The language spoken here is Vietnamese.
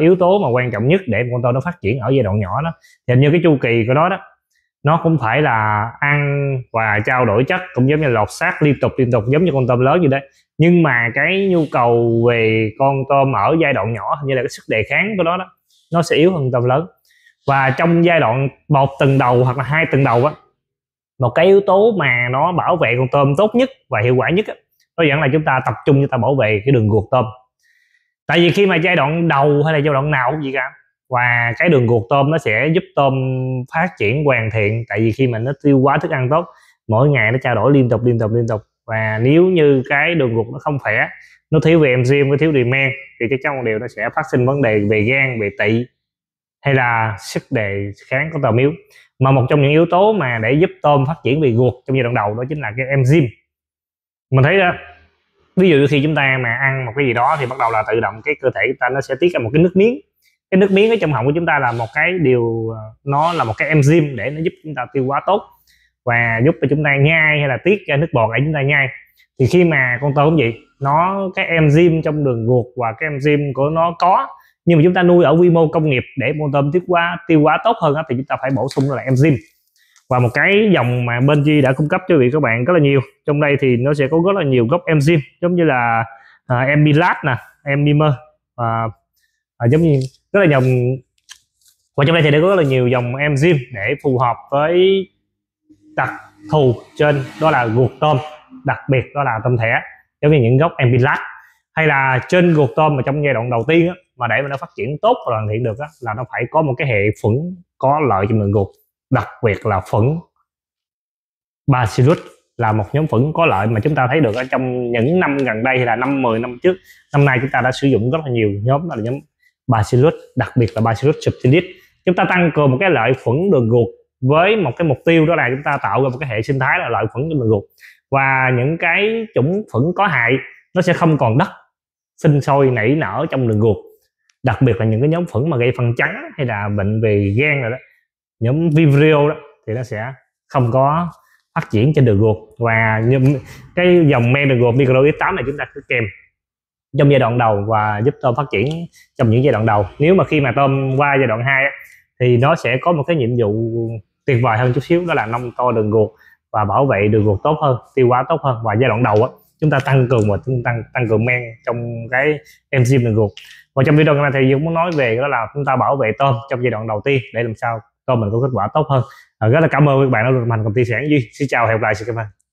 yếu tố mà quan trọng nhất để con tôm nó phát triển ở giai đoạn nhỏ đó thì như cái chu kỳ của nó đó nó cũng phải là ăn và trao đổi chất cũng giống như lột xác liên tục liên tục giống như con tôm lớn vậy đấy nhưng mà cái nhu cầu về con tôm ở giai đoạn nhỏ như là cái sức đề kháng của nó đó nó sẽ yếu hơn tôm lớn và trong giai đoạn một tuần đầu hoặc là hai tuần đầu á một cái yếu tố mà nó bảo vệ con tôm tốt nhất và hiệu quả nhất á, nó vẫn là chúng ta tập trung chúng ta bảo vệ cái đường ruột tôm tại vì khi mà giai đoạn đầu hay là giai đoạn nào cũng vậy cả và cái đường ruột tôm nó sẽ giúp tôm phát triển hoàn thiện tại vì khi mà nó tiêu hóa thức ăn tốt mỗi ngày nó trao đổi liên tục liên tục liên tục và nếu như cái đường ruột nó không khỏe nó thiếu về enzyme nó thiếu về men thì chắc chắn một điều nó sẽ phát sinh vấn đề về gan về tị hay là sức đề kháng của tôm yếu mà một trong những yếu tố mà để giúp tôm phát triển về ruột trong giai đoạn đầu đó chính là cái enzyme mình thấy đó ví dụ khi chúng ta mà ăn một cái gì đó thì bắt đầu là tự động cái cơ thể chúng ta nó sẽ tiết ra một cái nước miếng cái nước miếng ở trong họng của chúng ta là một cái điều ờ, nó là một cái enzyme để nó giúp chúng ta tiêu hóa tốt và giúp cho chúng ta nhai hay là tiết ra nước bọt để chúng ta nhai thì khi mà con tôm cũng vậy nó cái enzyme trong đường ruột và cái enzyme của nó có nhưng mà chúng ta nuôi ở quy mô công nghiệp để con tôm tiết hóa tiêu hóa tốt hơn thì chúng ta phải bổ sung lại enzyme và một cái dòng mà bên G đã cung cấp cho vị các bạn rất là nhiều trong đây thì nó sẽ có rất là nhiều gốc enzyme giống như là uh, à, amilat nè amimer và uh, giống như rất là dòng và trong đây thì đã có rất là nhiều dòng enzyme để phù hợp với đặc thù trên đó là ruột tôm đặc biệt đó là tôm thẻ giống như những gốc ambilat hay là trên ruột tôm mà trong giai đoạn đầu tiên á, mà để mà nó phát triển tốt và hoàn thiện được á, là nó phải có một cái hệ khuẩn có lợi cho lượng ruột đặc biệt là phẫn bacillus là một nhóm phẫn có lợi mà chúng ta thấy được ở trong những năm gần đây là năm 10 năm trước năm nay chúng ta đã sử dụng rất là nhiều nhóm đó là nhóm bacillus đặc biệt là bacillus subtilis chúng ta tăng cường một cái lợi khuẩn đường ruột với một cái mục tiêu đó là chúng ta tạo ra một cái hệ sinh thái là lợi khuẩn đường ruột và những cái chủng khuẩn có hại nó sẽ không còn đất sinh sôi nảy nở trong đường ruột đặc biệt là những cái nhóm khuẩn mà gây phân trắng hay là bệnh về gan rồi đó nhóm Vibrio đó thì nó sẽ không có phát triển trên đường ruột và cái dòng men đường ruột microx 8 này chúng ta cứ kèm trong giai đoạn đầu và giúp tôm phát triển trong những giai đoạn đầu nếu mà khi mà tôm qua giai đoạn 2 thì nó sẽ có một cái nhiệm vụ tuyệt vời hơn chút xíu đó là nông to đường ruột và bảo vệ đường ruột tốt hơn tiêu hóa tốt hơn và giai đoạn đầu chúng ta tăng cường và chúng tăng tăng cường men trong cái enzyme đường ruột và trong video này thì dũng muốn nói về đó là chúng ta bảo vệ tôm trong giai đoạn đầu tiên để làm sao cho mình có kết quả tốt hơn ờ, rất là cảm ơn các bạn đã đồng hành cùng chia sản duy xin chào hẹn gặp lại xin cảm ơn